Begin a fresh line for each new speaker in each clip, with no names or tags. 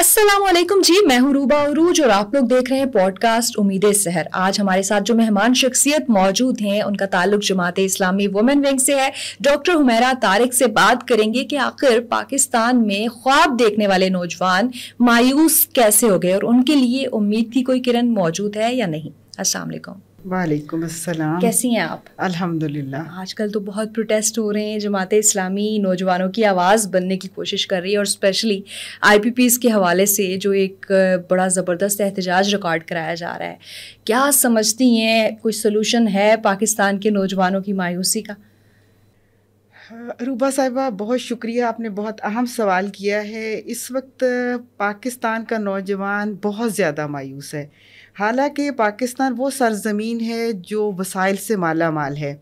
अस्सलाम वालेकुम जी मैं हूं रूबा उरूज और आप लोग देख रहे हैं पॉडकास्ट उम्मीद सहर आज हमारे साथ जो मेहमान शख्सियत मौजूद हैं उनका ताल्लुक जमात इस्लामी वुमेन विंग से है डॉक्टर हुमैरा तारिक से बात करेंगे कि आखिर पाकिस्तान में ख्वाब देखने वाले नौजवान मायूस कैसे हो गए और उनके लिए उम्मीद की कोई किरण मौजूद है या नहीं असलकुम वालेकुम अस्सलाम कैसी हैं आप अल्हम्दुलिल्लाह आजकल तो बहुत प्रोटेस्ट हो रहे हैं जमात इस्लामी नौजवानों की आवाज़ बनने की कोशिश कर रही है और स्पेशली आईपीपीज़ के हवाले से जो एक बड़ा ज़बरदस्त एहतजाज रिकॉर्ड कराया जा रहा है क्या समझती हैं कुछ सलूशन है पाकिस्तान के नौजवानों की मायूसी का
रूबा साहिबा बहुत शुक्रिया आपने बहुत अहम सवाल किया है इस वक्त पाकिस्तान का नौजवान बहुत ज़्यादा मायूस है हालांकि पाकिस्तान वो सरजमीन है जो वसाइल से माला माल है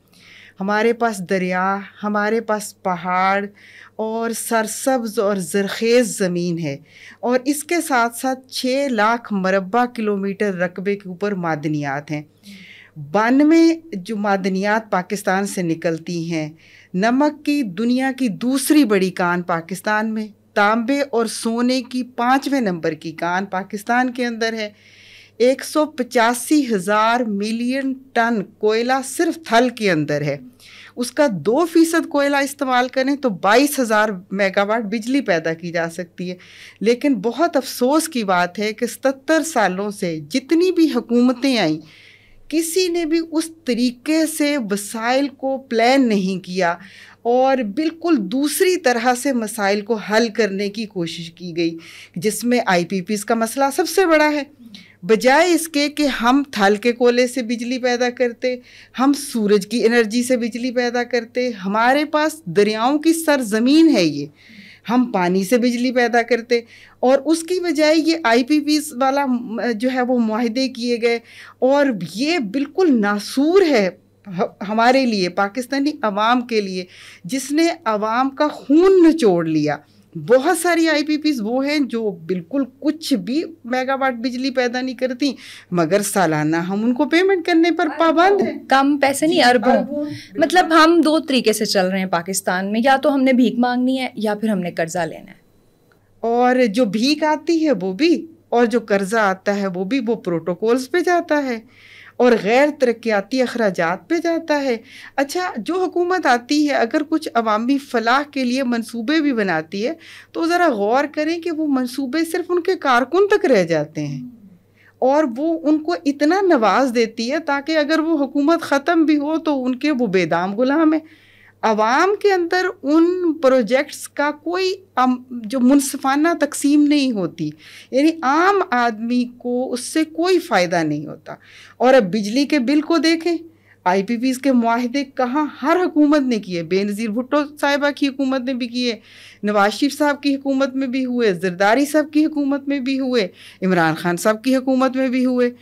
हमारे पास दरिया हमारे पास पहाड़ और सरसब्ज और जरखेज़ ज़मीन है और इसके साथ साथ छः लाख मरबा किलोमीटर रकबे के ऊपर मादनियात हैं बानवे जो मादनियात पाकिस्तान से निकलती हैं नमक की दुनिया की दूसरी बड़ी कान पाकिस्तान में तांबे और सोने की पाँचवें नंबर की कान पाकिस्तान के अंदर है एक हजार मिलियन टन कोयला सिर्फ थल के अंदर है उसका दो फीसद कोयला इस्तेमाल करें तो बाईस हज़ार मेगावाट बिजली पैदा की जा सकती है लेकिन बहुत अफसोस की बात है कि सतर सालों से जितनी भी हुकूमतें आईं किसी ने भी उस तरीके से वसाइल को प्लान नहीं किया और बिल्कुल दूसरी तरह से मसाइल को हल करने की कोशिश की गई जिसमें आईपीपीस का मसला सबसे बड़ा है बजाय इसके कि हम थल के कोले से बिजली पैदा करते हम सूरज की एनर्जी से बिजली पैदा करते हमारे पास दरियाओं की सरजमीन है ये हम पानी से बिजली पैदा करते और उसकी बजाय ये आई वाला जो है वो माहदे किए गए और ये बिल्कुल नासूर है हमारे लिए पाकिस्तानी अवाम के लिए जिसने अवाम का खून निचोड़ लिया बहुत सारी आई वो हैं जो बिल्कुल कुछ भी मेगावाट बिजली पैदा नहीं करती मगर सालाना हम उनको पेमेंट
करने पर पाबंद हैं कम पैसे नहीं अरबों मतलब हम दो तरीके से चल रहे हैं पाकिस्तान में या तो हमने भीख मांगनी है या फिर हमने कर्जा लेना है और जो भीख आती
है वो भी और जो कर्जा आता है वो भी वो प्रोटोकॉल्स पे जाता है और गैर तरक्याती अखराज पे जाता है अच्छा जो हुकूमत आती है अगर कुछ अवामी फलाह के लिए मनसूबे भी बनाती है तो ज़रा गौर करें कि वो मनसूबे सिर्फ उनके कारकुन तक रह जाते हैं और वो उनको इतना नवाज देती है ताकि अगर वो हुकूमत ख़त्म भी हो तो उनके वो बेदाम गुलाम है आवाम के अंदर उन प्रोजेक्ट्स का कोई जो मुनसफाना तकसीम नहीं होती यानी आम आदमी को उससे कोई फ़ायदा नहीं होता और अब बिजली के बिल को देखें आई पी पीज के माहदे कहाँ हर हुकूमत ने किए बेनज़ीर भुट्टो साहिबा की हुकूमत ने भी किए नवाज शरीफ साहब की हुकूमत में भी हुए जरदारी साहब की हुकूमत में भी हुए इमरान खान साहब की हुकूमत में भी हुए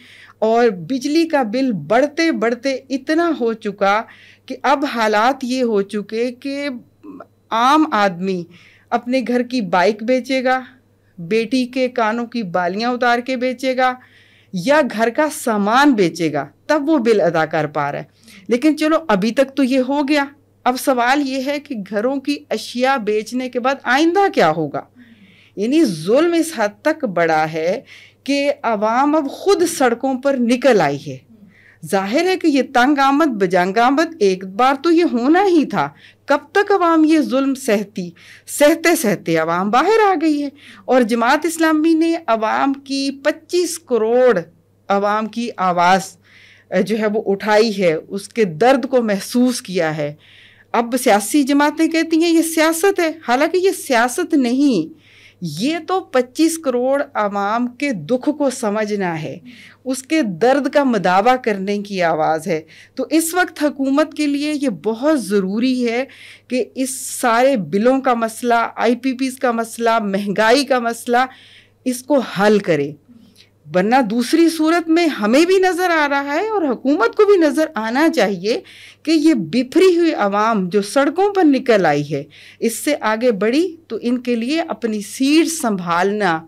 और बिजली का बिल बढ़ते बढ़ते इतना हो चुका कि अब हालात ये हो चुके कि आम आदमी अपने घर की बाइक बेचेगा बेटी के कानों की बालियां उतार के बेचेगा या घर का सामान बेचेगा तब वो बिल अदा कर पा रहा है लेकिन चलो अभी तक तो ये हो गया अब सवाल ये है कि घरों की अशिया बेचने के बाद आइंदा क्या होगा यानी जुल्म इस हद तक बड़ा है कि आवाम अब खुद सड़कों पर निकल आई है जाहिर है कि ये तंग आमद बजंग आमद एक बार तो ये होना ही था कब तक अवाम ये जुल्म सहती सहते सहते अवाम बाहर आ गई है और जमात इस्लामी ने अवाम की पच्चीस करोड़ अवाम की आवाज़ जो है वो उठाई है उसके दर्द को महसूस किया है अब सियासी जमातें कहती हैं ये सियासत है हालांकि ये सियासत नहीं ये तो 25 करोड़ आवाम के दुख को समझना है उसके दर्द का मदावा करने की आवाज़ है तो इस वक्त हुकूमत के लिए ये बहुत ज़रूरी है कि इस सारे बिलों का मसला आई का मसला महंगाई का मसला इसको हल करें वरना दूसरी सूरत में हमें भी नज़र आ रहा है और हुकूमत को भी नज़र आना चाहिए कि ये बिफरी हुई आवाम जो सड़कों पर निकल आई है इससे आगे बढ़ी तो इनके लिए अपनी सीट संभालना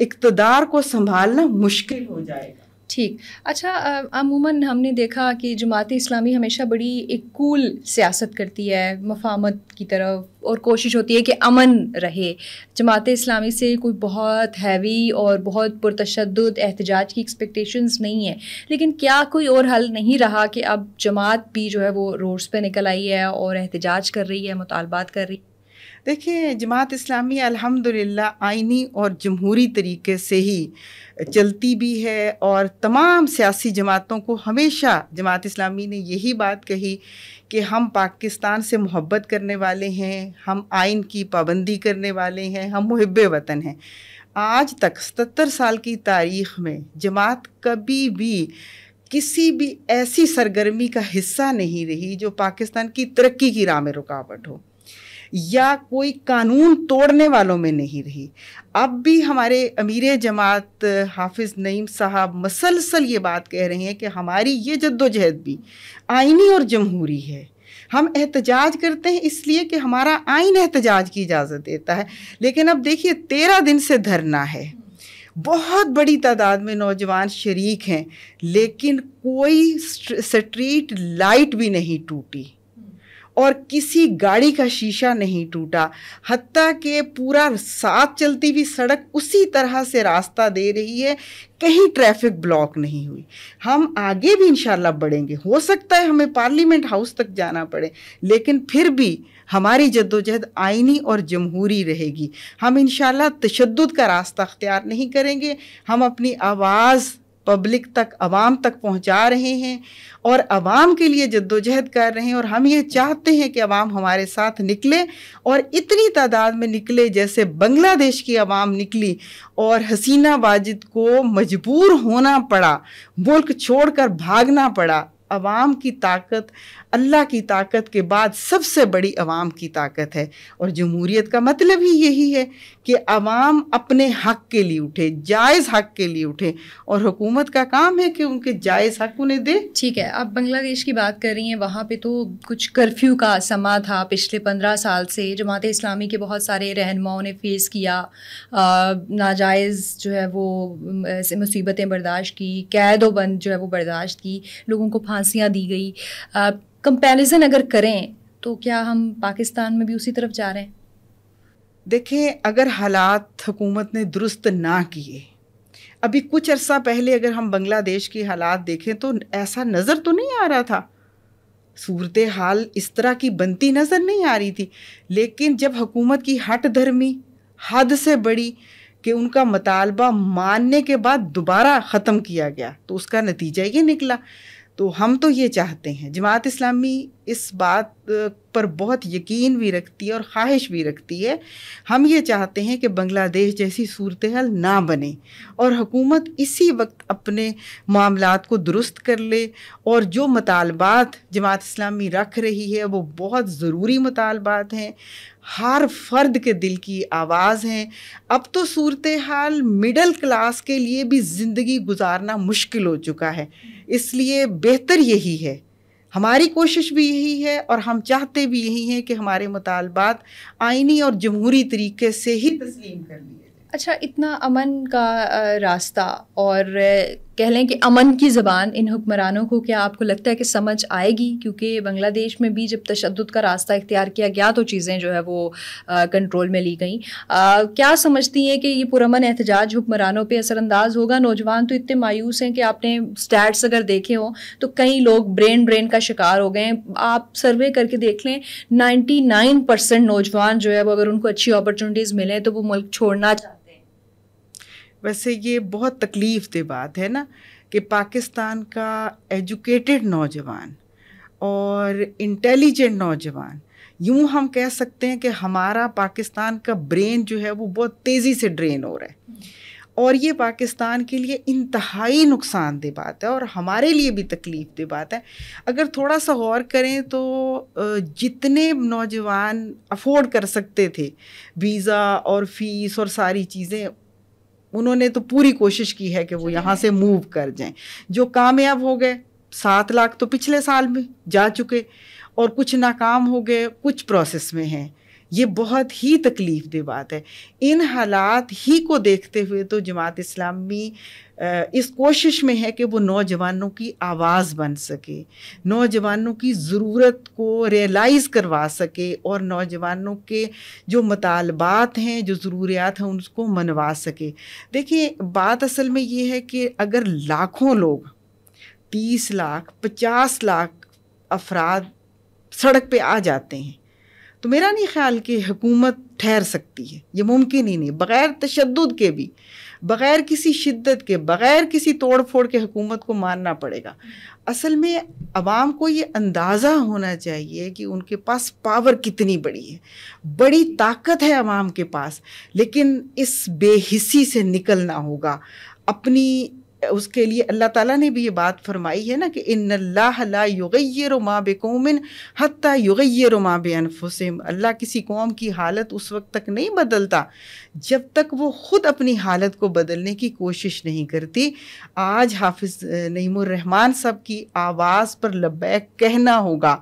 इकतदार को संभालना मुश्किल हो जाएगा
ठीक अच्छा अमूमन हमने देखा कि जमात इस्लामी हमेशा बड़ी एक कूल सियासत करती है मफामत की तरफ और कोशिश होती है कि अमन रहे जमात इस्लामी से कोई बहुत हैवी और बहुत पुरतशद एहतजाज की एक्सपेक्टेशंस नहीं है लेकिन क्या कोई और हल नहीं रहा कि अब जमात भी जो है वो रोड्स पे निकल आई है और एहतजाज कर रही है मुतालबात कर रही है
देखिए जमात इस्लामी अल्हम्दुलिल्लाह आइनी और जमहूरी तरीके से ही चलती भी है और तमाम सियासी जमातों को हमेशा जमात इस्लामी ने यही बात कही कि हम पाकिस्तान से मोहब्बत करने वाले हैं हम आइन की पाबंदी करने वाले हैं हम मुहब वतन हैं आज तक सतर साल की तारीख़ में जमात कभी भी किसी भी ऐसी सरगर्मी का हिस्सा नहीं रही जो पाकिस्तान की तरक्की की राह में रुकावट हो या कोई कानून तोड़ने वालों में नहीं रही अब भी हमारे अमीर जमात हाफिज़ नईम साहब मसलसल ये बात कह रहे हैं कि हमारी ये जद्दोजहद भी आइनी और जमहूरी है हम एहतजाज करते हैं इसलिए कि हमारा आइन एहतजाज की इजाज़त देता है लेकिन अब देखिए तेरह दिन से धरना है बहुत बड़ी तादाद में नौजवान शरीक हैं लेकिन कोई स्ट्रीट लाइट भी नहीं टूटी और किसी गाड़ी का शीशा नहीं टूटा हती के पूरा साथ चलती हुई सड़क उसी तरह से रास्ता दे रही है कहीं ट्रैफिक ब्लॉक नहीं हुई हम आगे भी इन बढ़ेंगे हो सकता है हमें पार्लियामेंट हाउस तक जाना पड़े लेकिन फिर भी हमारी जद्दोजहद आइनी और जमहूरी रहेगी हम इन तशद का रास्ता अख्तियार नहीं करेंगे हम अपनी आवाज़ पब्लिक तक आवाम तक पहुंचा रहे हैं और आवाम के लिए जद्दोजहद कर रहे हैं और हम ये चाहते हैं कि आवाम हमारे साथ निकले और इतनी तादाद में निकले जैसे बांग्लादेश की आवाम निकली और हसीना वाजिद को मजबूर होना पड़ा मुल्क छोड़कर भागना पड़ा आवाम की ताकत अल्लाह की ताकत के बाद सबसे बड़ी आवाम की ताकत है और जमहूरीत का मतलब ही यही है कि आवाम अपने हक के लिए
उठे जायज़ हक के लिए उठे और हुकूमत का काम है कि उनके जायज़ हक उन्हें दे ठीक है आप बांग्लादेश की बात कर रही हैं वहाँ पे तो कुछ कर्फ्यू का समा था पिछले पंद्रह साल से जमात इस्लामी के बहुत सारे रहनुमाओं ने फेस किया नाजायज़ जो है वो मुसीबतें बर्दाश्त की कैद बंद जो है वो बर्दाश्त की लोगों को फांसियाँ दी गई कंपैरिजन अगर करें तो क्या हम पाकिस्तान में भी उसी तरफ जा रहे हैं
देखिए अगर हालात हुकूमत ने दुरुस्त ना किए अभी कुछ अरसा पहले अगर हम बांग्लादेश के हालात देखें तो ऐसा नज़र तो नहीं आ रहा था सूरत हाल इस तरह की बनती नज़र नहीं आ रही थी लेकिन जब हुकूमत की हट धर्मी हद से बड़ी कि उनका मतालबा मानने के बाद दोबारा ख़त्म किया गया तो उसका नतीजा ये निकला तो हम तो ये चाहते हैं जमात इस्लामी इस बात पर बहुत यकीन भी रखती है और ख्वाहिश भी रखती है हम ये चाहते हैं कि बांग्लादेश जैसी सूरत हाल ना बने और हुकूमत इसी वक्त अपने मामला को दुरुस्त कर ले और जो मतालबात जमात इस्लामी रख रही है वो बहुत ज़रूरी मतालबात हैं हर फर्द के दिल की आवाज़ हैं अब तो सूरत हाल मिडल क्लास के लिए भी ज़िंदगी गुजारना मुश्किल हो चुका है इसलिए बेहतर यही है हमारी कोशिश भी यही है और हम चाहते भी यही हैं कि हमारे मुतालबात आइनी और जमहूरी तरीके से ही
तस्लीम कर लिए अच्छा इतना अमन का रास्ता और कह लें कि अमन की ज़बान इन हुक्मरानों को क्या आपको लगता है कि समझ आएगी क्योंकि बांग्लादेश में भी जब तशद का रास्ता इख्तियार किया गया तो चीज़ें जो है वो कंट्रोल में ली गई क्या समझती हैं कि ये पुरमन एहतजाज हुक्मरानों पर असरानंदाज होगा नौजवान तो इतने मायूस हैं कि आपने स्टैट्स अगर देखे हों तो कई लोग ब्रेन ब्रेन का शिकार हो गए आप सर्वे करके देख लें नाइन्टी नौजवान जो है वो अगर उनको अच्छी अपॉर्चुनिटीज़ मिलें तो वो मुल्क छोड़ना चाहते
वैसे ये बहुत तकलीफ दे बात है ना कि पाकिस्तान का एजुकेटेड नौजवान और इंटेलिजेंट नौजवान यूं हम कह सकते हैं कि हमारा पाकिस्तान का ब्रेन जो है वो बहुत तेज़ी से ड्रेन हो रहा है और ये पाकिस्तान के लिए इंतहाई नुकसानदेह बात है और हमारे लिए भी तकलीफ दे बात है अगर थोड़ा सा गौर करें तो जितने नौजवान अफोर्ड कर सकते थे वीज़ा और फीस और सारी चीज़ें उन्होंने तो पूरी कोशिश की है कि वो यहाँ से मूव कर जाएं जो कामयाब हो गए सात लाख तो पिछले साल में जा चुके और कुछ नाकाम हो गए कुछ प्रोसेस में हैं ये बहुत ही तकलीफ दे बात है इन हालात ही को देखते हुए तो जमात इस्लामी इस कोशिश में है कि वो नौजवानों की आवाज़ बन सके नौजवानों की ज़रूरत को रियलाइज़ करवा सके और नौजवानों के जो मतालबात हैं जो ज़रूरियात हैं उनको मनवा सके देखिए बात असल में ये है कि अगर लाखों लोग तीस लाख पचास लाख अफराद सड़क पे आ जाते हैं तो मेरा नहीं ख्याल कि हुकूमत ठहर सकती है ये मुमकिन ही नहीं बग़ैर तशद के भी बग़ैर किसी शिद्दत के बग़ैर किसी तोड़ फोड़ के हुकूमत को मानना पड़ेगा असल में आवाम को ये अंदाज़ा होना चाहिए कि उनके पास पावर कितनी बड़ी है बड़ी ताकत है आवाम के पास लेकिन इस बेहिसी से निकलना होगा अपनी उसके लिए अल्लाह ताला ने भी ये बात फरमाई है ना कि इन ला युगैर माँ बेकोमिन हती युगैर माँ बेनफुसम अल्लाह किसी कौम की हालत उस वक्त तक नहीं बदलता जब तक वो ख़ुद अपनी हालत को बदलने की कोशिश नहीं करती आज हाफिज़ नईमान साहब की आवाज़ पर लबैक कहना होगा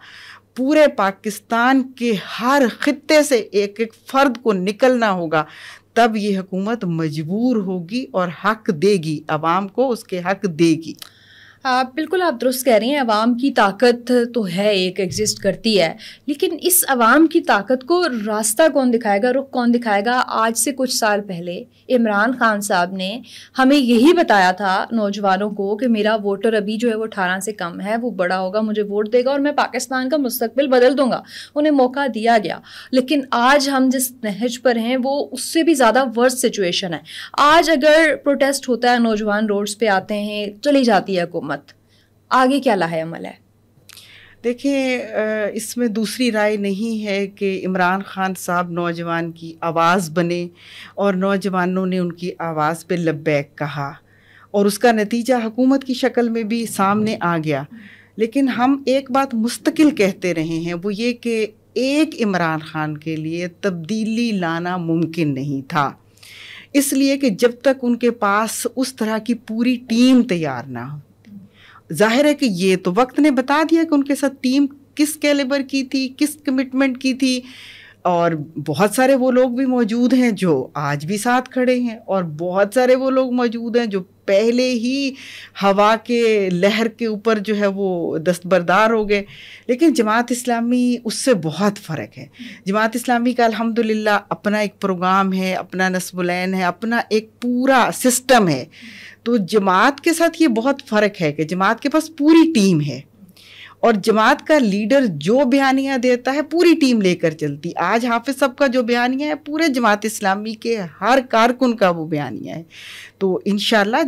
पूरे पाकिस्तान के हर खत्े से एक एक फ़र्द को निकलना होगा तब ये हुकूमत मजबूर होगी और हक देगी आवाम को उसके हक देगी
आप बिल्कुल आप दुरुस्त कह रही हैं आवाम की ताकत तो है एक एग्जिस्ट करती है लेकिन इस आवाम की ताकत को रास्ता कौन दिखाएगा रुख कौन दिखाएगा आज से कुछ साल पहले इमरान खान साहब ने हमें यही बताया था नौजवानों को कि मेरा वोटर अभी जो है वो अठारह से कम है वो बड़ा होगा मुझे वोट देगा और मैं पाकिस्तान का मुस्तबिल बदल दूंगा उन्हें मौका दिया गया लेकिन आज हम जिस नहज पर हैं वो उससे भी ज़्यादा वर्स सिचुएशन है आज अगर प्रोटेस्ट होता है नौजवान रोड्स पर आते हैं चली जाती है हुकूमत आगे क्या लाहे अमल है
देखिए इसमें दूसरी राय नहीं है कि इमरान ख़ान साहब नौजवान की आवाज़ बने और नौजवानों ने उनकी आवाज़ पे लब्बैक कहा और उसका नतीजा हुकूमत की शक्ल में भी सामने आ गया लेकिन हम एक बात मुस्तकिल कहते रहे हैं वो ये कि एक इमरान ख़ान के लिए तब्दीली लाना मुमकिन नहीं था इसलिए कि जब तक उनके पास उस तरह की पूरी टीम तैयार ना हो जाहिर है कि ये तो वक्त ने बता दिया कि उनके साथ टीम किस कैलिबर की थी किस कमिटमेंट की थी और बहुत सारे वो लोग भी मौजूद हैं जो आज भी साथ खड़े हैं और बहुत सारे वो लोग मौजूद हैं जो पहले ही हवा के लहर के ऊपर जो है वो दस्तबरदार हो गए लेकिन जमात इस्लामी उससे बहुत फ़र्क है जमात इस्लामी का अल्हम्दुलिल्लाह अपना एक प्रोग्राम है अपना नस्बुलैन है अपना एक पूरा सिस्टम है तो जमात के साथ ये बहुत फ़र्क है कि जमात के पास पूरी टीम है और जमात का लीडर जो बयानिया देता है पूरी टीम लेकर चलती आज हाफिज साहब का जो बयानिया है पूरे जमात इस्लामी के हर कारकुन का वो बयानिया है तो इन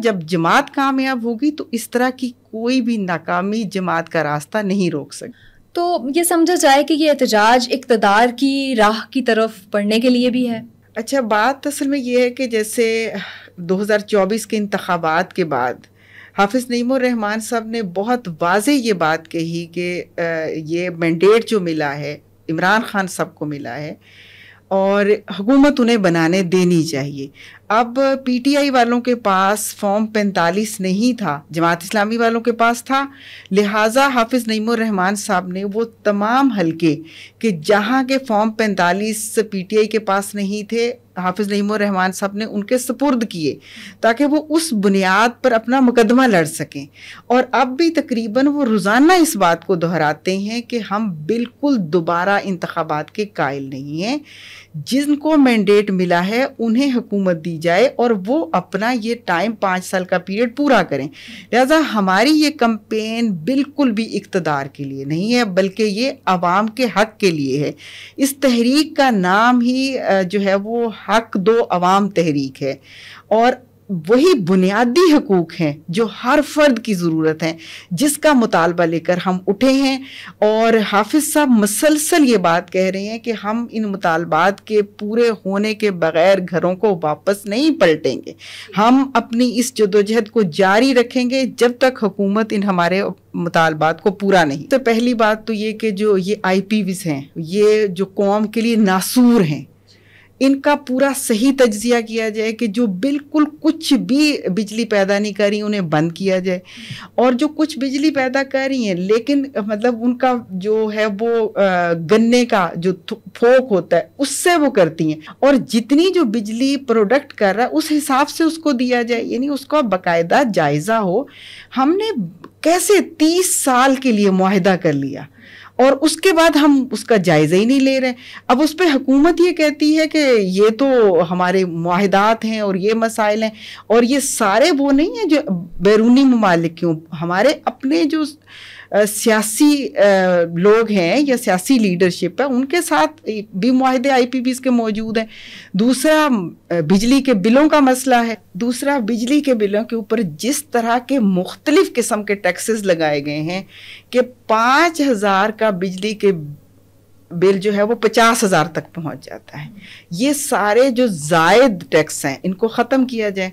जब जमात कामयाब होगी तो इस तरह की कोई भी नाकामी जमात का रास्ता नहीं रोक सकती
तो ये समझा जाए कि ये एहतजाज इकतदार की राह की तरफ पढ़ने के लिए भी है अच्छा बात असल में ये है कि जैसे
2024 के इंतबात के बाद हाफिज़ रहमान साहब ने बहुत वाज ये बात कही कि ये मैंडेट जो मिला है इमरान खान साहब को मिला है और हुकूमत उन्हें बनाने देनी चाहिए अब पीटीआई वालों के पास फॉर्म 45 नहीं था जमात इस्लामी वालों के पास था लिहाजा हाफिज़ नईमर रहमान साहब ने वो तमाम हलके कि जहाँ के फॉर्म 45 पीटीआई के पास नहीं थे हाफिज़ नईमर रहमान साहब ने उनके सपुर्द किए ताकि वो उस बुनियाद पर अपना मुकदमा लड़ सकें और अब भी तकरीबन वो रोज़ाना इस बात को दोहराते हैं कि हम बिल्कुल दोबारा इंतबात के कायल नहीं हैं जिनको मैंडेट मिला है उन्हें हुकूमत दी जाए और वो अपना ये टाइम पाँच साल का पीरियड पूरा करें लिहाजा हमारी ये कंपेन बिल्कुल भी इकतदार के लिए नहीं है बल्कि ये आवाम के हक के लिए है इस तहरीक का नाम ही जो है वो हक दो आवाम तहरीक है और वही बुनियादी हकूक़ हैं जो हर फर्द की ज़रूरत हैं जिसका मुतालबा लेकर हम उठे हैं और हाफिज़ साहब मसलसल ये बात कह रहे हैं कि हम इन मुतालबात के पूरे होने के बग़ैर घरों को वापस नहीं पलटेंगे हम अपनी इस जदोजहद को जारी रखेंगे जब तक हुकूमत इन हमारे मुतालबात को पूरा नहीं तो पहली बात तो ये कि जो ये आई पी वीज हैं ये जो कौम के लिए नासूर हैं इनका पूरा सही तजिया किया जाए कि जो बिल्कुल कुछ भी बिजली पैदा नहीं कर रही उन्हें बंद किया जाए और जो कुछ बिजली पैदा कर रही हैं लेकिन मतलब उनका जो है वो गन्ने का जो फोक होता है उससे वो करती हैं और जितनी जो बिजली प्रोडक्ट कर रहा है उस हिसाब से उसको दिया जाए यानी उसका बाकायदा जायज़ा हो हमने कैसे तीस साल के लिए माहिदा कर लिया और उसके बाद हम उसका जायज़ा ही नहीं ले रहे अब उस पर हुकूमत ये कहती है कि ये तो हमारे माहदात हैं और ये मसाइल हैं और ये सारे वो नहीं हैं जो बैरूनी ममालिक हमारे अपने जो सियासी लोग हैं या सियासी लीडरशिप है उनके साथ भी माहदे आई पी के मौजूद हैं दूसरा बिजली के बिलों का मसला है दूसरा बिजली के बिलों के ऊपर जिस तरह के मुख्तलिफ़ किस्म के टैक्सेस लगाए गए हैं कि पाँच हज़ार का बिजली के बिल जो है वो पचास हज़ार तक पहुंच जाता है ये सारे जो जायद टैक्स हैं इनको ख़त्म किया जाए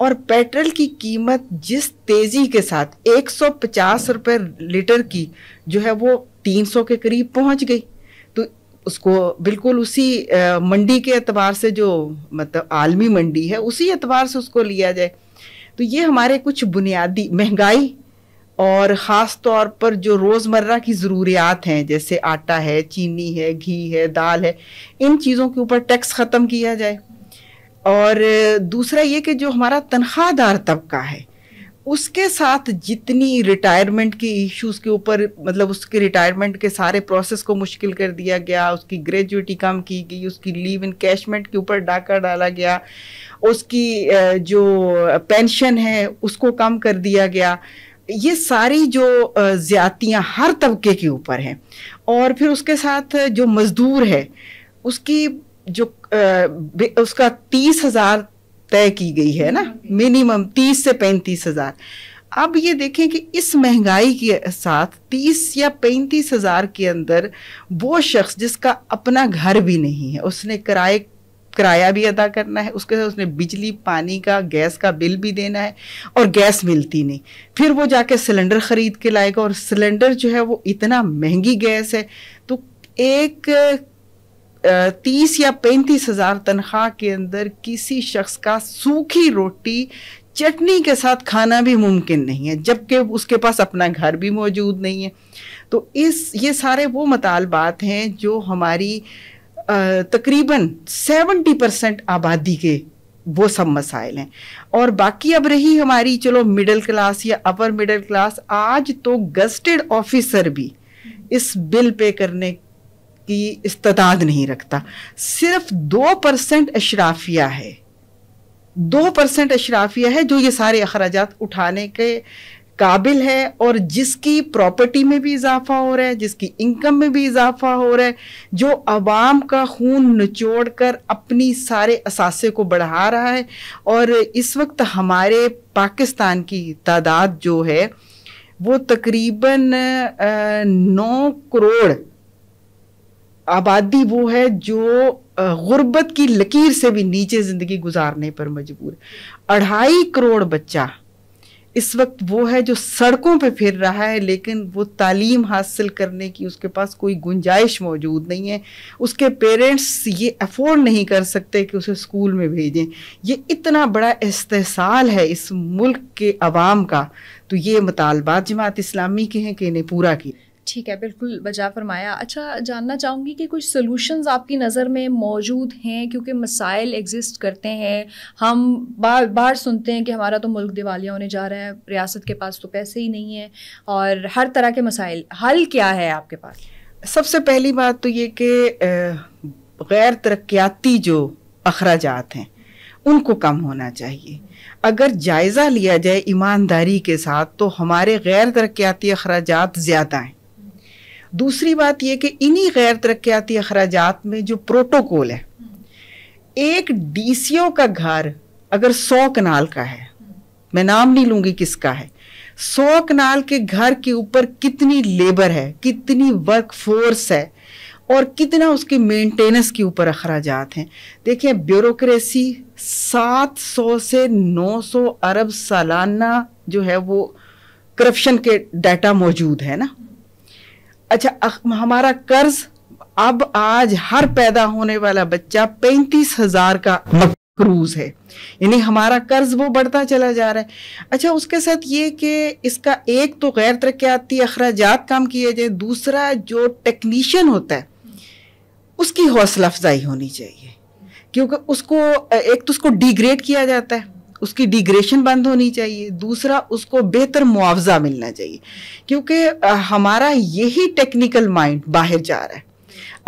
और पेट्रोल की कीमत जिस तेजी के साथ 150 रुपए लीटर की जो है वो 300 के करीब पहुंच गई तो उसको बिल्कुल उसी मंडी के अतबार से जो मतलब आलमी मंडी है उसी अतबार से उसको लिया जाए तो ये हमारे कुछ बुनियादी महंगाई और ख़ास तौर पर जो रोज़मर्रा की ज़रूरियात हैं जैसे आटा है चीनी है घी है दाल है इन चीज़ों के ऊपर टैक्स ख़त्म किया जाए और दूसरा ये कि जो हमारा तनख्वाहदार तबका है उसके साथ जितनी रिटायरमेंट की इश्यूज के ऊपर मतलब उसके रिटायरमेंट के सारे प्रोसेस को मुश्किल कर दिया गया उसकी ग्रेजुएटी कम की गई उसकी लीव इन कैशमेंट के ऊपर डाका डाला गया उसकी जो पेंशन है उसको कम कर दिया गया ये सारी जो ज्यादतियाँ हर तबके के ऊपर हैं और फिर उसके साथ जो मज़दूर है उसकी जो आ, उसका तीस हजार तय की गई है ना मिनिमम तीस से पैंतीस हजार अब ये देखें कि इस महंगाई के साथ तीस या पैंतीस हजार के अंदर वो शख्स जिसका अपना घर भी नहीं है उसने किराए किराया भी अदा करना है उसके साथ उसने बिजली पानी का गैस का बिल भी देना है और गैस मिलती नहीं फिर वो जाके सिलेंडर ख़रीद के लाएगा और सिलेंडर जो है वो इतना महंगी गैस है तो एक तीस या पैंतीस हजार तनख्वाह के अंदर किसी शख्स का सूखी रोटी चटनी के साथ खाना भी मुमकिन नहीं है जबकि उसके पास अपना घर भी मौजूद नहीं है तो इस ये सारे वो मतालबात हैं जो हमारी तकरीबन सेवेंटी परसेंट आबादी के वो सब मसाइल हैं और बाकी अब रही हमारी चलो मिडिल क्लास या अपर मिडिल क्लास आज तो गस्टेड ऑफिसर भी इस बिल पे करने की इस्ताद नहीं रखता सिर्फ दो परसेंट अशराफिया है दो परसेंट अशराफिया है जो ये सारे अखराज उठाने के काबिल है और जिसकी प्रॉपर्टी में भी इजाफा हो रहा है जिसकी इनकम में भी इजाफा हो रहा है जो आवाम का खून निचोड़ कर अपनी सारे असासे को बढ़ा रहा है और इस वक्त हमारे पाकिस्तान की तादाद जो है वो तकरीबन नौ करोड़ आबादी वो है जो गुर्बत की लकीर से भी नीचे ज़िंदगी गुजारने पर मजबूर अढ़ाई करोड़ बच्चा इस वक्त वो है जो सड़कों पे फिर रहा है लेकिन वो तालीम हासिल करने की उसके पास कोई गुंजाइश मौजूद नहीं है उसके पेरेंट्स ये अफोर्ड नहीं कर सकते कि उसे स्कूल में भेजें ये इतना बड़ा इस्तेसाल है इस मुल्क के आवाम का तो ये मतालबात जमात इस्लामी के हैं कि इन्हें पूरा किया
ठीक है बिल्कुल बजा फरमाया अच्छा जानना चाहूँगी कि कुछ सोल्यूशंस आपकी नज़र में मौजूद हैं क्योंकि मसाइल एग्जिस्ट करते हैं हम बार बार सुनते हैं कि हमारा तो मुल्क दिवालिया होने जा रहा है रियासत के पास तो पैसे ही नहीं है और हर तरह के मसाइल हल क्या है आपके पास
सबसे पहली बात तो ये कि गैर तरक्याती जो अखराज हैं उनको कम होना चाहिए अगर जायज़ा लिया जाए ईमानदारी के साथ तो हमारे गैर तरक्याती अखराज ज़्यादा हैं दूसरी बात यह कि इन्हीं गैर तरक्याती अखराज में जो प्रोटोकॉल है एक डीसीओ का घर अगर सौ कनाल का है मैं नाम नहीं लूंगी किसका है सौ कनाल के घर के ऊपर कितनी लेबर है कितनी वर्क फोर्स है और कितना उसके मेंटेनेंस के ऊपर अखराज हैं देखिए ब्यूरोक्रेसी 700 से 900 अरब सालाना जो है वो करप्शन के डाटा मौजूद है ना अच्छा हमारा कर्ज अब आज हर पैदा होने वाला बच्चा पैंतीस हजार का क्रूज है यानी हमारा कर्ज वो बढ़ता चला जा रहा है अच्छा उसके साथ ये कि इसका एक तो गैर तरक्याती अखराज कम किए जाए दूसरा जो टेक्नीशियन होता है उसकी हौसला अफजाई होनी चाहिए क्योंकि उसको एक तो उसको डिग्रेड किया जाता है उसकी डिग्रेशन बंद होनी चाहिए दूसरा उसको बेहतर मुआवजा मिलना चाहिए क्योंकि हमारा यही टेक्निकल माइंड बाहर जा रहा है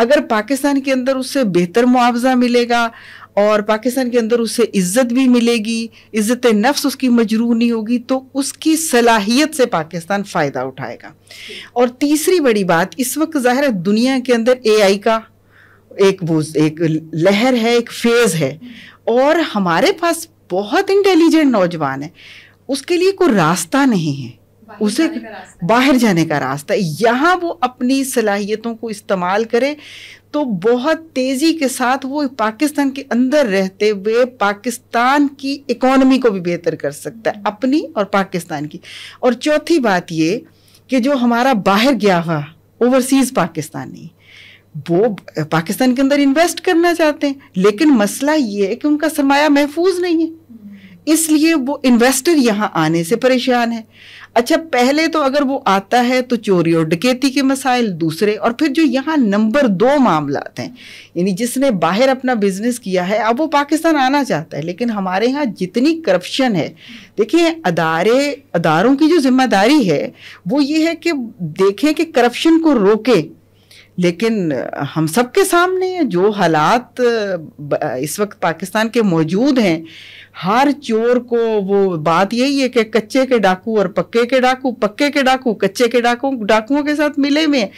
अगर पाकिस्तान के अंदर उससे बेहतर मुआवजा मिलेगा और पाकिस्तान के अंदर उससे इज्जत भी मिलेगी इज्जत नफ्स उसकी मजरू नहीं होगी तो उसकी सलाहियत से पाकिस्तान फ़ायदा उठाएगा और तीसरी बड़ी बात इस वक्त ज़ाहिर है दुनिया के अंदर एआई का एक वो एक लहर है एक फेज़ है और हमारे पास बहुत इंटेलिजेंट नौजवान है उसके लिए कोई रास्ता नहीं है उसे बाहर जाने का रास्ता यहाँ वो अपनी सलाहियतों को इस्तेमाल करे तो बहुत तेज़ी के साथ वो पाकिस्तान के अंदर रहते हुए पाकिस्तान की इकोनॉमी को भी बेहतर कर सकता है हम्म। अपनी और पाकिस्तान की और चौथी बात ये कि जो हमारा बाहर गया हुआ ओवरसीज़ पाकिस्तानी वो पाकिस्तान के अंदर इन्वेस्ट करना चाहते हैं लेकिन मसला ये है कि उनका सरमाया महफूज नहीं है इसलिए वो इन्वेस्टर यहाँ आने से परेशान है अच्छा पहले तो अगर वो आता है तो चोरी और डकैती के मसाइल दूसरे और फिर जो यहाँ नंबर दो मामला हैं यानी जिसने बाहर अपना बिजनेस किया है अब वो पाकिस्तान आना चाहता है लेकिन हमारे यहाँ जितनी करप्शन है देखिए अदारे अदारों की जो जिम्मेदारी है वो ये है कि देखें कि करप्शन को रोके लेकिन हम सब के सामने जो हालात इस वक्त पाकिस्तान के मौजूद हैं हर चोर को वो बात यही है कि कच्चे के डाकू और पक्के के डाकू पक्के के डाकू कच्चे के डाकू डाकुओं के साथ मिले में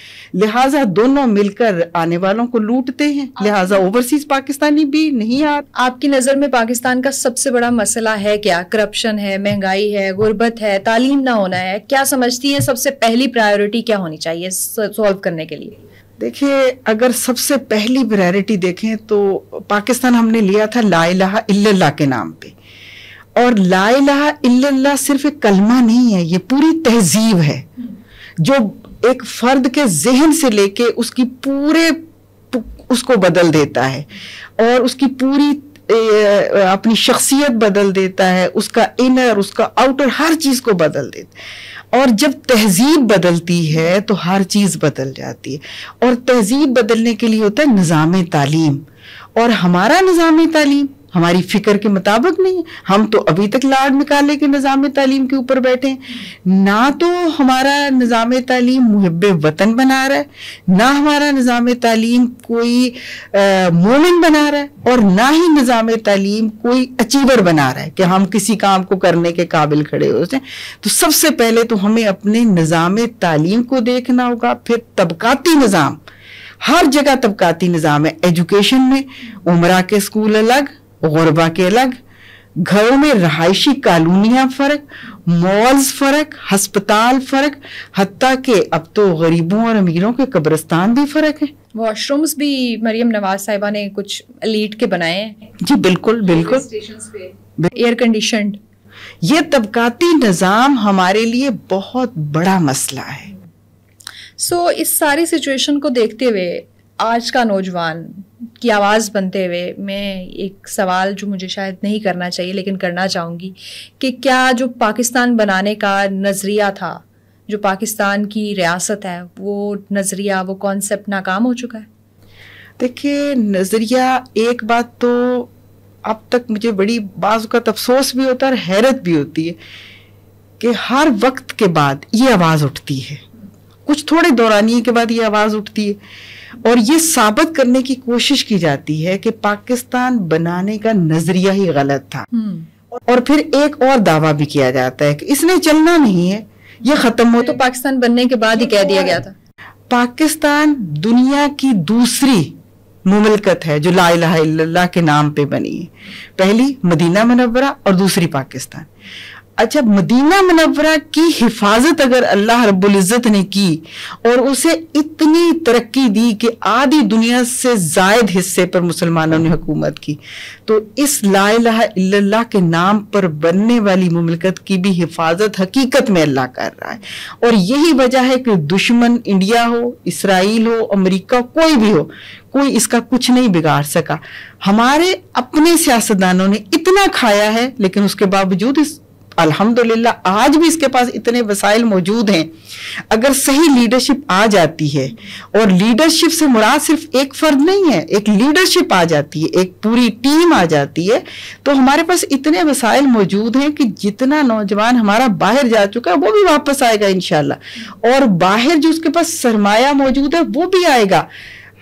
लिहाजा दोनों मिलकर आने वालों को लूटते हैं लिहाजा
ओवरसीज पाकिस्तानी भी नहीं आ आपकी नज़र में पाकिस्तान का सबसे बड़ा मसला है क्या करप्शन है महंगाई है गुर्बत है तालीम ना होना है क्या समझती है सबसे पहली प्रायोरिटी क्या होनी चाहिए सॉल्व करने के लिए
देखिए अगर सबसे पहली प्रायोरिटी देखें तो पाकिस्तान हमने लिया था लाला इल्ला के नाम पे और लाला इल्ला सिर्फ एक कलमा नहीं है ये पूरी तहजीब है जो एक फर्द के जहन से लेके उसकी पूरे उसको बदल देता है और उसकी पूरी अपनी शख्सियत बदल देता है उसका इनर उसका आउटर हर चीज को बदल देता है और जब तहजीब बदलती है तो हर चीज़ बदल जाती है और तहजीब बदलने के लिए होता है निज़ाम तालीम और हमारा निज़ाम तालीम हमारी फिक्र के मुताबिक नहीं हम तो अभी तक लाड निकाले के निज़ाम तालीम के ऊपर बैठे ना तो हमारा निज़ाम तालीम मुहब वतन बना रहा है ना हमारा निज़ाम तालीम कोई मोमिन बना रहा है और ना ही निज़ाम तालीम कोई अचीवर बना रहा है कि हम किसी काम को करने के काबिल खड़े हो जाए तो सबसे पहले तो हमें अपने निज़ाम तालीम को देखना होगा फिर तबकाती निज़ाम हर जगह तबकाती निज़ाम है एजुकेशन में उम्र के स्कूल अलग गुरबा के अलग घरों में रहायशी कॉलोनियां फर्क मॉल्स फर्क हस्पताल फर्क हती के अब तो गरीबों और अमीरों के कब्रस्तान भी फर्क है
वॉशरूम्स भी मरियम नवाज साहिबा ने कुछ लीट के बनाए हैं जी बिल्कुल बिल्कुल
एयर कंडीशन ये तबकाती निज़ाम हमारे लिए बहुत बड़ा मसला है
सो so, इस सारी सिचुएशन को देखते हुए आज का नौजवान की आवाज़ बनते हुए मैं एक सवाल जो मुझे शायद नहीं करना चाहिए लेकिन करना चाहूँगी कि क्या जो पाकिस्तान बनाने का नज़रिया था जो पाकिस्तान की रियासत है वो नज़रिया वो कॉन्सेप्ट नाकाम हो चुका है
देखिए नज़रिया एक बात तो अब तक मुझे बड़ी बाज़ का अफसोस भी होता है और हैरत भी होती है कि हर वक्त के बाद ये आवाज़ उठती है कुछ थोड़े दौरानिए के बाद ये आवाज़ उठती है और ये साबित करने की कोशिश की जाती है कि पाकिस्तान बनाने का नजरिया ही गलत था हम्म। और फिर एक और दावा भी किया जाता है कि इसने चलना नहीं है ये खत्म हो तो पाकिस्तान बनने के बाद ही कह दिया गया था पाकिस्तान दुनिया की दूसरी मुमलकत है जो ला इलाहा इल्लल्लाह के नाम पे बनी है पहली मदीना मनवरा और दूसरी पाकिस्तान अच्छा मदीना मनवरा की हिफाजत अगर अल्लाह रबुल्जत इज़्ज़त ने की और उसे इतनी तरक्की दी कि आधी दुनिया से जायद हिस्से पर मुसलमानों ने हुकूमत की तो इस ला इल्लल्लाह के नाम पर बनने वाली ममलकत की भी हिफाजत हकीकत में अल्लाह कर रहा है और यही वजह है कि दुश्मन इंडिया हो इसराइल हो अमरीका कोई भी हो कोई इसका कुछ नहीं बिगाड़ सका हमारे अपने सियासतदानों ने इतना खाया है लेकिन उसके बावजूद इस अल्हम्दुलिल्लाह आज भी इसके पास इतने वसाइल मौजूद हैं अगर सही लीडरशिप आ जाती है और लीडरशिप से मुराद सिर्फ एक फर्द नहीं है एक लीडरशिप आ जाती है एक पूरी टीम आ जाती है तो हमारे पास इतने वसाइल मौजूद हैं कि जितना नौजवान हमारा बाहर जा चुका है वो भी वापस आएगा इन और बाहर जो उसके पास सरमाया मौजूद है वो भी आएगा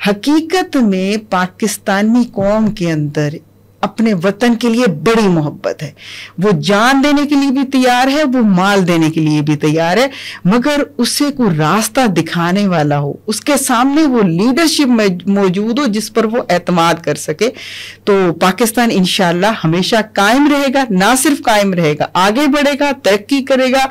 हकीकत में पाकिस्तानी कौम के अंदर अपने वतन के लिए बड़ी मोहब्बत है वो जान देने के लिए भी तैयार है वो माल देने के लिए भी तैयार है मगर उसे को रास्ता दिखाने वाला हो उसके सामने वो लीडरशिप मौजूद हो जिस पर वो एतमाद कर सके तो पाकिस्तान इनशाला हमेशा कायम रहेगा ना सिर्फ कायम रहेगा आगे बढ़ेगा तरक्की करेगा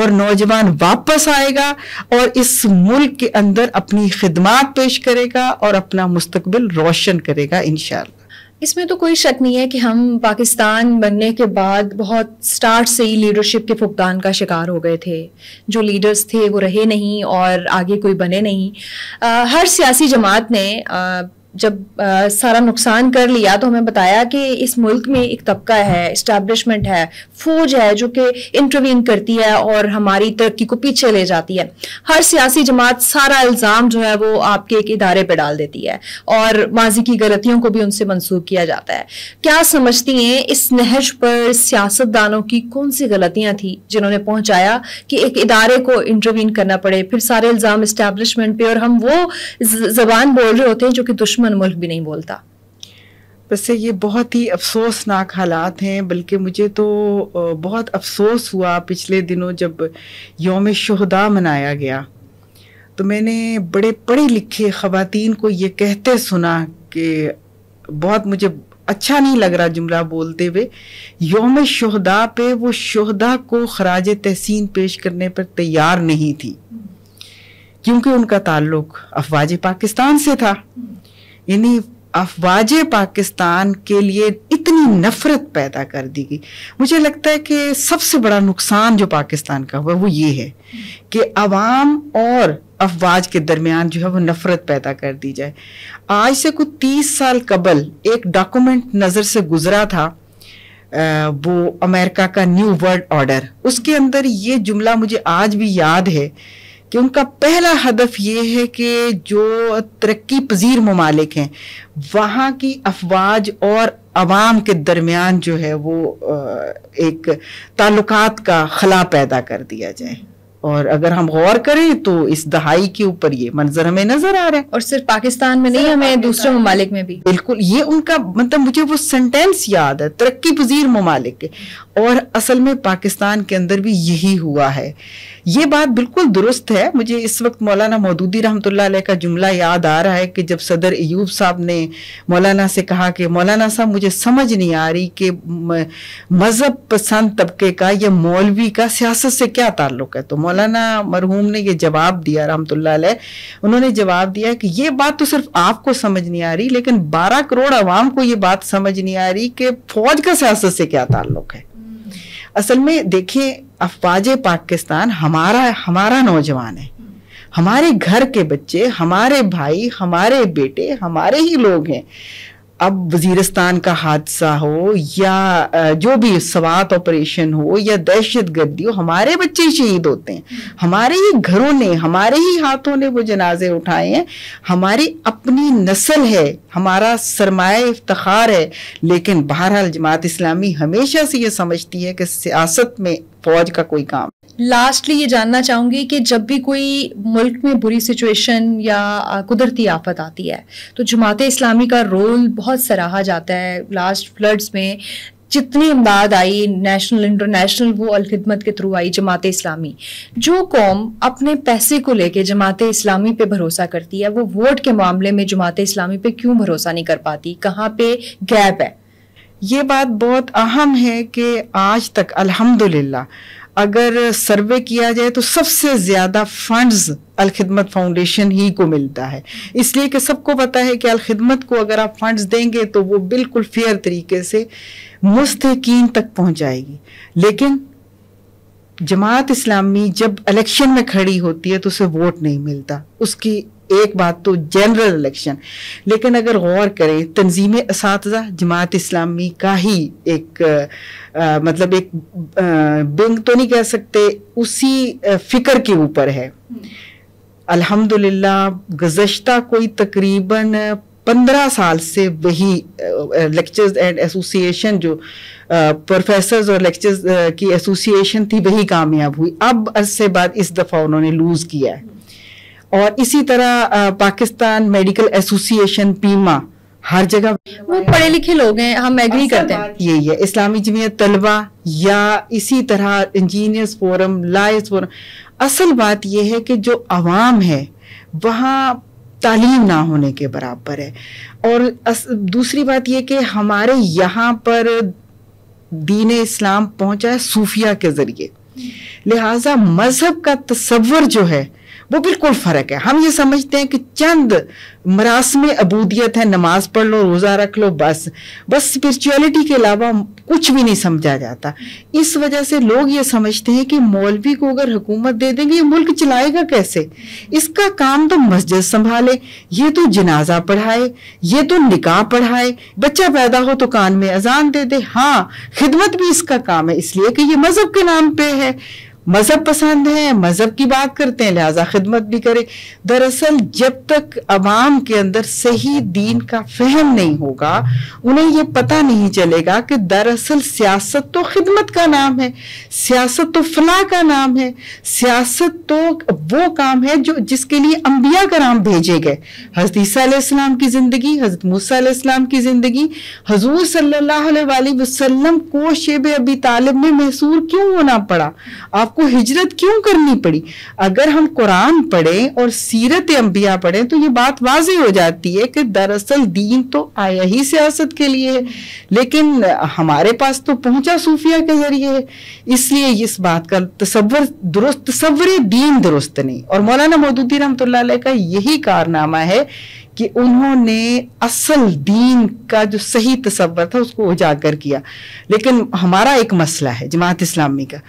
और नौजवान वापस आएगा और इस मुल्क के अंदर अपनी खिदमात पेश करेगा और अपना मुस्तबिल रोशन करेगा इनशाला
इसमें तो कोई शक नहीं है कि हम पाकिस्तान बनने के बाद बहुत स्टार्ट से ही लीडरशिप के फुकदान का शिकार हो गए थे जो लीडर्स थे वो रहे नहीं और आगे कोई बने नहीं आ, हर सियासी जमात ने आ, जब आ, सारा नुकसान कर लिया तो हमें बताया कि इस मुल्क में एक तबका है इस्टेब्लिशमेंट है फौज है जो कि इंटरवीन करती है और हमारी तरक्की को पीछे ले जाती है हर सियासी जमात सारा इल्ज़ाम जो है वो आपके एक इदारे पे डाल देती है और माजी की गलतियों को भी उनसे मंसूख किया जाता है क्या समझती हैं इस नहज पर सियासतदानों की कौन सी गलतियाँ थी जिन्होंने पहुँचाया कि एक इदारे को इंटरवीन करना पड़े फिर सारे इल्ज़ाम इस्टेब्लिशमेंट पे और हम वो जबान बोल रहे होते हैं जो कि दुश्मन दुश्मन मुल्क भी नहीं बोलता वैसे ये बहुत ही अफसोसनाक
हालात हैं
बल्कि मुझे तो
बहुत अफसोस हुआ पिछले दिनों जब योम शहदा मनाया गया तो मैंने बड़े पढ़े लिखे ख़वातीन को ये कहते सुना कि बहुत मुझे अच्छा नहीं लग रहा जुमला बोलते हुए योम शहदा पे वो शहदा को खराज तहसीन पेश करने पर तैयार नहीं थी क्योंकि उनका ताल्लुक अफवाज पाकिस्तान से था यानी अफवाज पाकिस्तान के लिए इतनी नफरत पैदा कर दी गई मुझे लगता है कि सबसे बड़ा नुकसान जो पाकिस्तान का हुआ वो ये है कि अवाम और अफवाज के दरमियान जो है वो नफरत पैदा कर दी जाए आज से कुछ तीस साल कबल एक डॉक्यूमेंट नज़र से गुजरा था वो अमेरिका का न्यू वर्ल्ड ऑर्डर उसके अंदर ये जुमला मुझे आज भी याद है कि उनका पहला हदफ ये है कि जो तरक्की पजीर ममालिक हैं वहाँ की अफवाज और आवाम के दरमियान जो है वो एक ताल्लुकात का खला पैदा कर दिया जाए और अगर हम गौर करें तो इस दहाई के ऊपर ये मंजर हमें नजर आ रहा है और सिर्फ पाकिस्तान में नहीं हमें दूसरे ममालिक में भी बिल्कुल ये उनका मतलब मुझे वो सेंटेंस याद है तरक्की पजीर ममालिक और असल में पाकिस्तान के अंदर भी यही हुआ है ये बात बिल्कुल दुरुस्त है मुझे इस वक्त मौलाना मौदूदी रहमत का जुमला याद आ रहा है कि जब सदर एयूब साहब ने मौलाना से कहा कि मौलाना साहब मुझे समझ नहीं आ रही कि मज़हब पसंद तबके का या मौलवी का सियासत से क्या ताल्लुक है तो मौलाना मरहूम ने ये जवाब दिया रहमतुल्ला उन्होंने जवाब दिया कि ये बात तो सिर्फ आपको समझ नहीं आ रही लेकिन बारह करोड़ आवाम को ये बात समझ नहीं आ रही कि फौज का सियासत से क्या ताल्लुक है असल में देखिए अफवाज पाकिस्तान हमारा हमारा नौजवान है हमारे घर के बच्चे हमारे भाई हमारे बेटे हमारे ही लोग हैं अब वजीरस्तान का हादसा हो या जो भी सवात ऑपरेशन हो या दहशत गर्दी हो हमारे बच्चे शहीद होते हैं हमारे ही घरों ने हमारे ही हाथों ने वो जनाजे उठाए हैं हमारी अपनी नस्ल है हमारा सरमाए इफ्तार है लेकिन बहरहाल जमात इस्लामी हमेशा से ये समझती है कि सियासत में फौज का कोई काम
लास्टली ये जानना चाहूंगी कि जब भी कोई मुल्क में बुरी सिचुएशन या कुदरती आफत आती है तो जमात इस्लामी का रोल बहुत सराहा जाता है लास्ट फ्लड्स में जितनी इमदाद आई नेशनल इंटरनेशनल वो अलखदमत के थ्रू आई जमात इस्लामी जो कौम अपने पैसे को लेके जमात इस्लामी पे भरोसा करती है वो वोट के मामले में जमात इस्लामी पे क्यों भरोसा नहीं कर पाती कहाँ पे गैप है ये बात बहुत अहम है कि आज तक
अल्हम्दुलिल्लाह अगर सर्वे किया जाए तो सबसे ज़्यादा फंड्स अलखिदमत फाउंडेशन ही को मिलता है इसलिए कि सबको पता है कि अलखिदमत को अगर आप फंड्स देंगे तो वो बिल्कुल फेयर तरीके से मुस्तकीन तक पहुंचाएगी लेकिन जमात इस्लामी जब इलेक्शन में खड़ी होती है तो उसे वोट नहीं मिलता उसकी एक बात तो जनरल इलेक्शन लेकिन अगर गौर करें तंजीम इस जमात इस्लामी का ही एक आ, मतलब एक बिंग तो नहीं कह सकते उसी फिक्र के ऊपर है अल्हम्दुलिल्लाह गुजशत कोई तकरीबन पंद्रह साल से वही लेक्चर्स एंड एसोसिएशन जो प्रोफेसर्स और लेक्चर्स की एसोसिएशन थी वही कामयाब हुई अब अरसे बाद इस दफ़ा उन्होंने लूज़ किया है और इसी तरह पाकिस्तान मेडिकल एसोसिएशन पीमा हर जगह वो पढ़े लिखे लोग हैं हम एग्री करते हैं यही है इस्लामी जमीयत तलबा या इसी तरह इंजीनियर्स फोरम लाइस फोरम असल बात यह है कि जो आवाम है वहाँ तालीम ना होने के बराबर है और अस, दूसरी बात यह कि हमारे यहाँ पर दीन इस्लाम पहुँचा है सूफिया के ज़रिए लिहाजा मज़हब का तस्वर जो है वो बिल्कुल फ़र्क है हम ये समझते हैं कि चंद मरास में अबूदियत है नमाज पढ़ लो रोज़ा रख लो बस बस स्पिरिचुअलिटी के अलावा कुछ भी नहीं समझा जाता इस वजह से लोग ये समझते हैं कि मौलवी को अगर हुकूमत दे देंगे ये मुल्क चलाएगा कैसे इसका काम तो मस्जिद संभाले ये तो जनाजा पढ़ाए ये तो निकाह पढ़ाए बच्चा पैदा हो तो कान में अजान दे दे हाँ खिदमत भी इसका काम है इसलिए कि ये मज़हब के नाम पे है मज़हब पसंद है मज़हब की बात करते हैं लिहाजा खिदमत भी करें दरअसल जब तक आवाम के अंदर सही दीन का फहम नहीं होगा उन्हें यह पता नहीं चलेगा कि दरअसल सियासत तो खिदमत का नाम है सियासत तो फलाह का नाम है सियासत तो वो काम है जो जिसके लिए अम्बिया का नाम भेजे गए हजरत की ज़िंदगी हजरत मूसा की ज़िंदगी हजूर सल्लाम को शेब अबी तालब में महसूर क्यों होना पड़ा आपको आपको हिजरत क्यों करनी पड़ी अगर हम कुरान पढ़ें और सीरत अम्बिया पढ़ें तो ये बात वाजी हो जाती है कि दरअसल दीन तो आया ही सियासत के लिए है लेकिन हमारे पास तो पहुंचा सूफिया के जरिए है इसलिए इस बात का तस्वर दुरुस्त तस्वर दीन दुरुस्त नहीं और मौलाना मौदूदी रमत का यही कारनामा है कि उन्होंने असल दीन का जो सही तस्वर था उसको उजागर किया लेकिन हमारा एक मसला है जमात इस्लामी का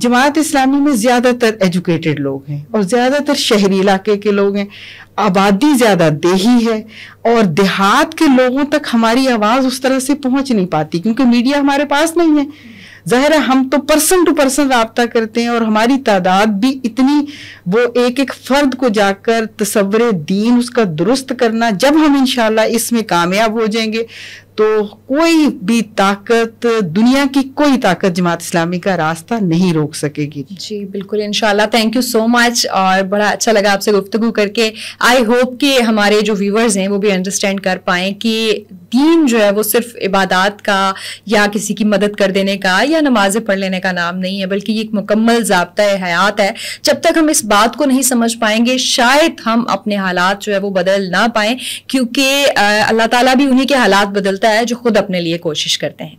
जमात इस्लामी में ज़्यादातर एजुकेटेड लोग हैं और ज़्यादातर शहरी इलाके के लोग हैं आबादी ज़्यादा देही है और देहात के लोगों तक हमारी आवाज़ उस तरह से पहुंच नहीं पाती क्योंकि मीडिया हमारे पास नहीं है ज़ाहिर है हम तो पर्सन टू पर्सन रबता करते हैं और हमारी तादाद भी इतनी वो एक एक फ़र्द को जाकर तस्वर दीन उसका दुरुस्त करना जब हम इनशाला इसमें कामयाब हो जाएंगे तो कोई भी ताकत दुनिया की कोई ताकत जमात इस्लामी का रास्ता नहीं रोक
सकेगी जी बिल्कुल इनशाला थैंक यू सो मच और बड़ा अच्छा लगा आपसे गुफ्तु करके आई होप कि हमारे जो व्यूवर्स हैं वो भी अंडरस्टैंड कर पाए कि दीन जो है वो सिर्फ इबादत का या किसी की मदद कर देने का या नमाज़ें पढ़ लेने का नाम नहीं है बल्कि ये एक मुकम्मल जबता हयात है जब तक हम इस बात को नहीं समझ पाएंगे शायद हम अपने हालात जो है वो बदल ना पाए क्योंकि अल्लाह ताला भी उन्हीं के हालात बदलता है होता है जो खुद अपने लिए कोशिश करते हैं